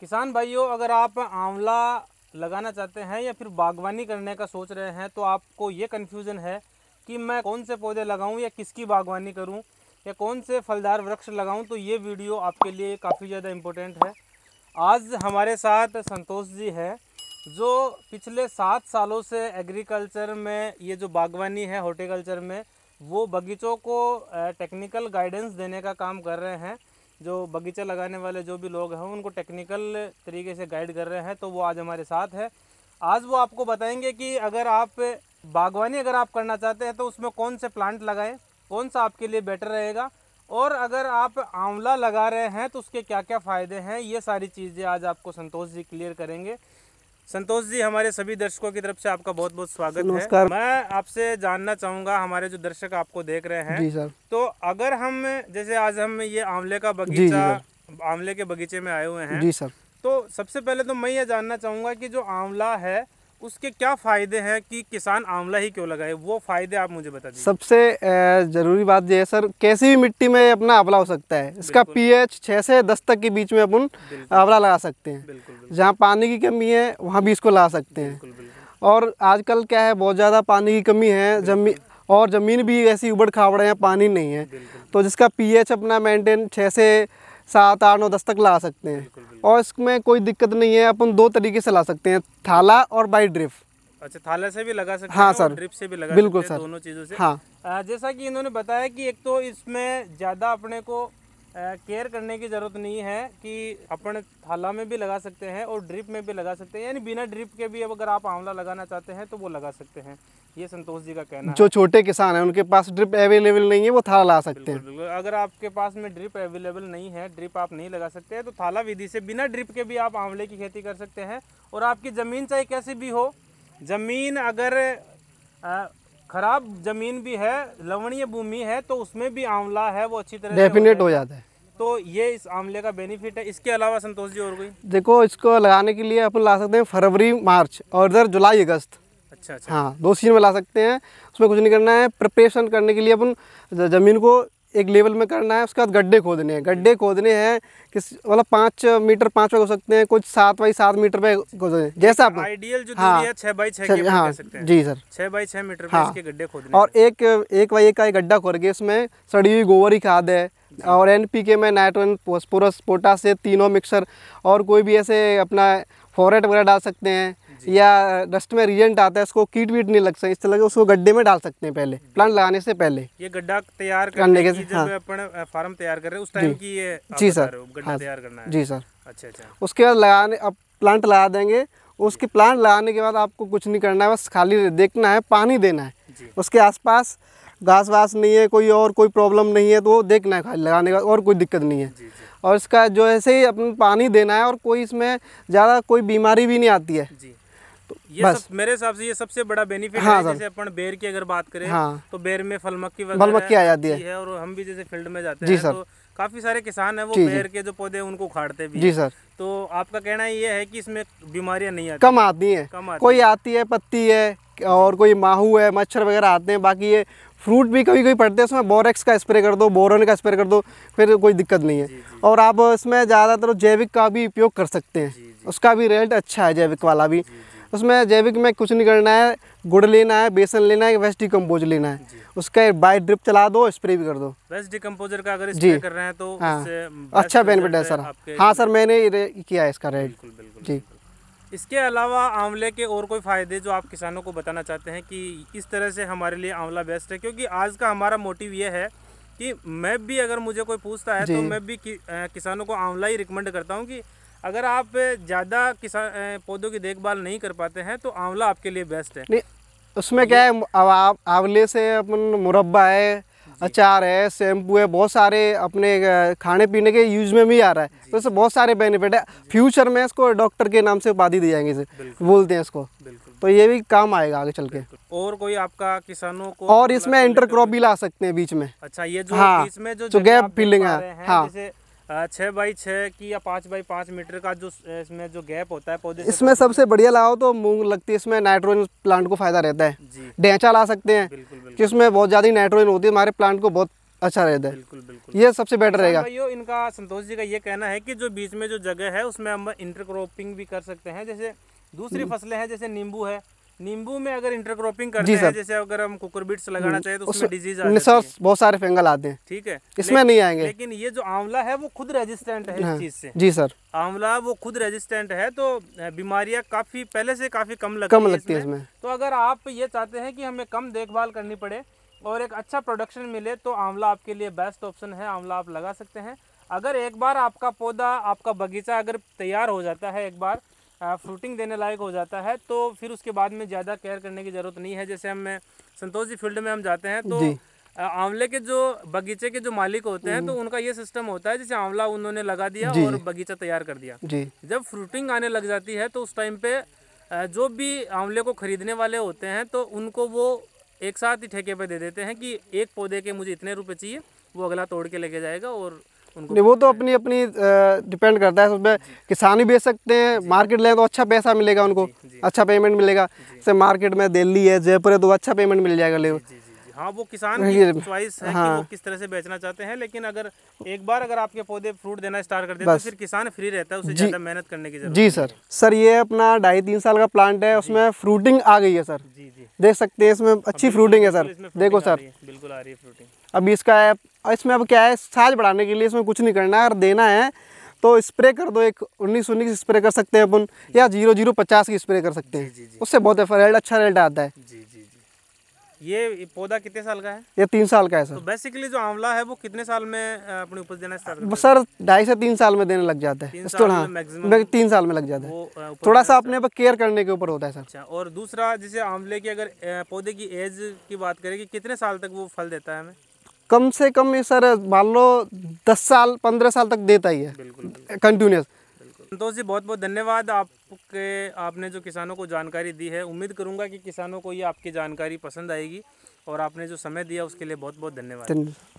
किसान भाइयों अगर आप आंवला लगाना चाहते हैं या फिर बागवानी करने का सोच रहे हैं तो आपको ये कन्फ्यूज़न है कि मैं कौन से पौधे लगाऊं या किसकी बागवानी करूं या कौन से फलदार वृक्ष लगाऊं तो ये वीडियो आपके लिए काफ़ी ज़्यादा इम्पोर्टेंट है आज हमारे साथ संतोष जी है जो पिछले सात सालों से एग्रीकल्चर में ये जो बागवानी है हॉर्टिकल्चर में वो बगीचों को टेक्निकल गाइडेंस देने का काम कर रहे हैं जो बगीचा लगाने वाले जो भी लोग हैं उनको टेक्निकल तरीके से गाइड कर रहे हैं तो वो आज हमारे साथ है आज वो आपको बताएंगे कि अगर आप बागवानी अगर आप करना चाहते हैं तो उसमें कौन से प्लांट लगाएं कौन सा आपके लिए बेटर रहेगा और अगर आप आंवला लगा रहे हैं तो उसके क्या क्या फ़ायदे हैं ये सारी चीज़ें आज आपको संतोष जी क्लियर करेंगे संतोष जी हमारे सभी दर्शकों की तरफ से आपका बहुत बहुत स्वागत है मैं आपसे जानना चाहूंगा हमारे जो दर्शक आपको देख रहे हैं जी सर तो अगर हम जैसे आज हम ये आंवले का बगीचा आंवले के बगीचे में आए हुए हैं जी सर तो सबसे पहले तो मैं ये जानना चाहूंगा कि जो आंवला है उसके क्या फ़ायदे हैं कि किसान आंवला ही क्यों लगाए वो फ़ायदे आप मुझे बता सबसे ज़रूरी बात यह है सर कैसी भी मिट्टी में अपना आंवला हो सकता है इसका पीएच छः से दस तक के बीच में अपन आंवला लगा सकते हैं जहाँ पानी की कमी है वहाँ भी इसको ला सकते हैं और आजकल क्या है बहुत ज़्यादा पानी की कमी है जमी और ज़मीन भी ऐसी उबड़ खाबड़ है पानी नहीं है तो जिसका पी अपना मेनटेन छः से सात आठ नौ दस तक ला सकते हैं बिल्कुल, बिल्कुल। और इसमें कोई दिक्कत नहीं है अपन दो तरीके से ला सकते हैं थाला और बाई ड्रिप अच्छा थाला से भी लगा सकते हाँ सर ड्रिप से भी लगा बिल्कुल सर दोनों चीज़ों से हाँ जैसा कि इन्होंने बताया कि एक तो इसमें ज़्यादा अपने को केयर करने की ज़रूरत नहीं है कि अपन थाला में भी लगा सकते हैं और ड्रिप में भी लगा सकते हैं यानी बिना ड्रिप के भी अब अगर आप आंवला लगाना चाहते हैं तो वो लगा सकते हैं ये संतोष जी का कहना जो छोटे किसान हैं उनके पास ड्रिप अवेलेबल नहीं है वो थाला ला सकते हैं अगर आपके पास में ड्रिप अवेलेबल नहीं है ड्रिप आप नहीं लगा सकते हैं तो थाला विधि से बिना ड्रिप के भी आप आंवले की खेती कर सकते हैं और आपकी ज़मीन चाहे कैसी भी हो ज़मीन अगर खराब जमीन भी है लवणीय भूमि है तो उसमें भी आंवला है वो अच्छी तरह डेफिनेट हो जाता है तो ये इस आंवले का बेनिफिट है इसके अलावा संतोष जी और कोई देखो इसको लगाने के लिए अपन ला सकते हैं फरवरी मार्च और इधर जुलाई अगस्त अच्छा अच्छा हाँ दो सीजन में ला सकते हैं उसमें कुछ नहीं करना है प्रिपरेशन करने के लिए अपन जमीन को एक लेवल में करना है उसके बाद गड्ढे खोदने हैं गड्ढे खोदने हैं किस मतलब पाँच मीटर पाँच पे हो सकते हैं कुछ सात बाई सात मीटर पे खोदने जैसा आप आइडियल जो हाँ, है छः बाई छः हाँ जी सर छः बाई छः मीटर हाँ गड्ढे खोदने और एक एक बाई एक का एक गड्ढा खोद के उसमें सड़ी हुई गोबर ही खाद है और एन पी के में नाइट्रोजन पोस्पोरस पोटास तीनों मिक्सर और कोई भी ऐसे अपना फॉरेट वगैरह डाल सकते हैं या डस्ट में रिजेंट आता है उसको कीट वीट नहीं लग सकता इस तरह उसको गड्ढे में डाल सकते हैं पहले प्लांट लगाने से पहले ये गड्ढा तैयार करने के फार्म हाँ। तैयार कर रहे हैं उस टाइम की जी सर गड्ढा हाँ। तैयार करना जी सर अच्छा अच्छा उसके बाद लगाने अब प्लांट लगा देंगे उसके प्लांट लगाने के बाद आपको कुछ नहीं करना है बस खाली देखना है पानी देना है उसके आसपास घास वास नहीं है कोई और कोई प्रॉब्लम नहीं है तो वो देखना है खाली लगाने का और कोई दिक्कत नहीं है जी, जी। और इसका जो ऐसे ही अपन पानी देना है और कोई इसमें ज़्यादा कोई बीमारी भी नहीं आती है ये बस सब, मेरे हिसाब से ये सबसे बड़ा बेनिफिट हाँ है जैसे अपन बेर की अगर बात करें हाँ। तो बेर में फलमक्की फलमक्की आ जाती है और हम भी जैसे फील्ड में जाते हैं तो काफी सारे किसान है वो बेर के जो पौधे उनको उखाड़ते भी जी सर तो आपका कहना ये है कि इसमें बीमारियां नहीं आती कम आती है कोई आती है पत्ती है और कोई माहू है मच्छर वगैरह आते हैं बाकी ये फ्रूट भी कभी कभी पड़ते हैं उसमें बोरेक्स का स्प्रे कर दो बोरन का स्प्रे कर दो फिर कोई दिक्कत नहीं है जी, जी। और आप इसमें ज़्यादातर जैविक का भी उपयोग कर सकते हैं जी, उसका भी रेट अच्छा है जैविक वाला भी उसमें जैविक में कुछ नहीं करना है गुड़ लेना है बेसन लेना है वेस्ट डिकम्पोज लेना है उसका बाय ड्रिप चला दो स्प्रे भी कर दो वेस्ट डिकम्पोजर का अगर जी कर रहे हैं तो हाँ अच्छा बेनिफिट है सर हाँ सर मैंने किया है इसका रेट जी इसके अलावा आंवले के और कोई फ़ायदे जो आप किसानों को बताना चाहते हैं कि इस तरह से हमारे लिए आंवला बेस्ट है क्योंकि आज का हमारा मोटिव ये है कि मैं भी अगर मुझे कोई पूछता है तो मैं भी कि, आ, किसानों को आंवला ही रिकमेंड करता हूं कि अगर आप ज़्यादा किसान पौधों की देखभाल नहीं कर पाते हैं तो आंवला आपके लिए बेस्ट है नहीं उसमें क्या है आंवले से अपन मुरब्बा है अचार है शैम्पू है बहुत सारे अपने खाने पीने के यूज में भी आ रहा है तो इससे बहुत सारे बेनिफिट है फ्यूचर में इसको डॉक्टर के नाम से उपाधि दी जाएंगे इसे बोलते हैं इसको तो ये भी काम आएगा आगे चल के और कोई आपका किसानों को और इसमें इंटरक्रॉप मतलब भी ला सकते हैं बीच में अच्छा ये जो हाँ, इसमें जो, जो गैप फीलिंग है हाँ छः बाई छः की या पाँच बाई पाँच मीटर का जो इसमें जो गैप होता है पौधे इसमें तो सबसे बढ़िया लगाओ तो मूंग लगती है इसमें नाइट्रोजन प्लांट को फायदा रहता है डेंचा ला सकते हैं कि इसमें बहुत ज़्यादा नाइट्रोजन होती है हमारे प्लांट को बहुत अच्छा रहता है बिल्कुल बिल्कुल ये सबसे बेटर रहेगा भाइयों इनका संतोष जी का ये कहना है कि जो बीच में जो जगह है उसमें हम इंटरक्रॉपिंग भी कर सकते हैं जैसे दूसरी हम्म। फसलें हैं जैसे नींबू है नींबू में अगर इंटरक्रॉपिंग करते हैं जैसे अगर हम कुकरबिट्स लगाना चाहे तो उसमें डिजीज आ जाती सर बहुत सारे फंगल आते हैं ठीक है इसमें नहीं आएंगे लेकिन ये जो आंवला है वो खुद रेजिस्टेंट है इस हाँ। चीज से जी सर आंवला वो खुद रेजिस्टेंट है तो बीमारियां काफी पहले से काफी कम लगती कम लगती है इसमें तो अगर आप ये चाहते हैं कि हमें कम देखभाल करनी पड़े और एक अच्छा प्रोडक्शन मिले तो आंवला आपके लिए बेस्ट ऑप्शन है आंवला आप लगा सकते हैं अगर एक बार आपका पौधा आपका बगीचा अगर तैयार हो जाता है एक बार फ्रूटिंग देने लायक हो जाता है तो फिर उसके बाद में ज़्यादा केयर करने की ज़रूरत नहीं है जैसे हम संतोष जी फील्ड में हम जाते हैं तो आंवले के जो बगीचे के जो मालिक होते हैं तो हम्म। उनका ये सिस्टम होता है जैसे आंवला उन्होंने लगा दिया और बगीचा तैयार कर दिया जब फ्रूटिंग आने लग जाती है तो उस टाइम पे जो भी आंवले को खरीदने वाले होते हैं तो उनको वो एक साथ ही ठेके पे दे देते हैं कि एक पौधे के मुझे इतने रुपए चाहिए वो अगला तोड़ के लेके जाएगा और नहीं वो तो अपनी अपनी डिपेंड करता है उसमें किसान भी बेच सकते हैं मार्केट ले तो अच्छा पैसा मिलेगा उनको अच्छा पेमेंट मिलेगा जैसे मार्केट में दिल्ली है जयपुर है तो अच्छा पेमेंट मिल जाएगा ले हाँ वो किसान की चॉइस है हाँ। कि वो किस तरह से बेचना चाहते हैं लेकिन अगर एक बार अगर आपके पौधे फ्रूट देना स्टार्ट कर देते तो फिर किसान फ्री रहता है उसे ज़्यादा मेहनत करने की जरूरत जी सर सर ये अपना ढाई तीन साल का प्लांट है उसमें फ्रूटिंग आ गई है सर जी जी देख सकते हैं इसमें अच्छी फ्रूटिंग हाँ, है सर देखो सर बिल्कुल आ रही है फ्रूटिंग अभी इसका और इसमें अब क्या है साज बढ़ाने के लिए इसमें कुछ नहीं करना है अगर देना है तो स्प्रे कर दो एक उन्नीस उन्नीस स्प्रे कर सकते हैं अपन या जीरो जीरो पचास की स्प्रे कर सकते हैं उससे बहुत रेल्ट अच्छा रेल्ट आता है ये पौधा कितने साल का है ये तीन साल का है तो सर तो बेसिकली जो आंवला है वो कितने साल में अपनी उपज देना स्टार्ट सर ढाई से तीन साल में देने लग जाता है थोड़ा हाँ तीन साल में लग जाता है थोड़ा सा अपने केयर करने के ऊपर होता है सर अच्छा और दूसरा जैसे आंवले की अगर पौधे की एज की बात करें कि कितने साल तक वो फल देता है हमें कम से कम ये सर मान लो दस साल पंद्रह साल तक देता ही है कंटिन्यूस संतोष जी बहुत बहुत धन्यवाद आपके आपने जो किसानों को जानकारी दी है उम्मीद करूंगा कि किसानों को ये आपकी जानकारी पसंद आएगी और आपने जो समय दिया उसके लिए बहुत बहुत धन्यवाद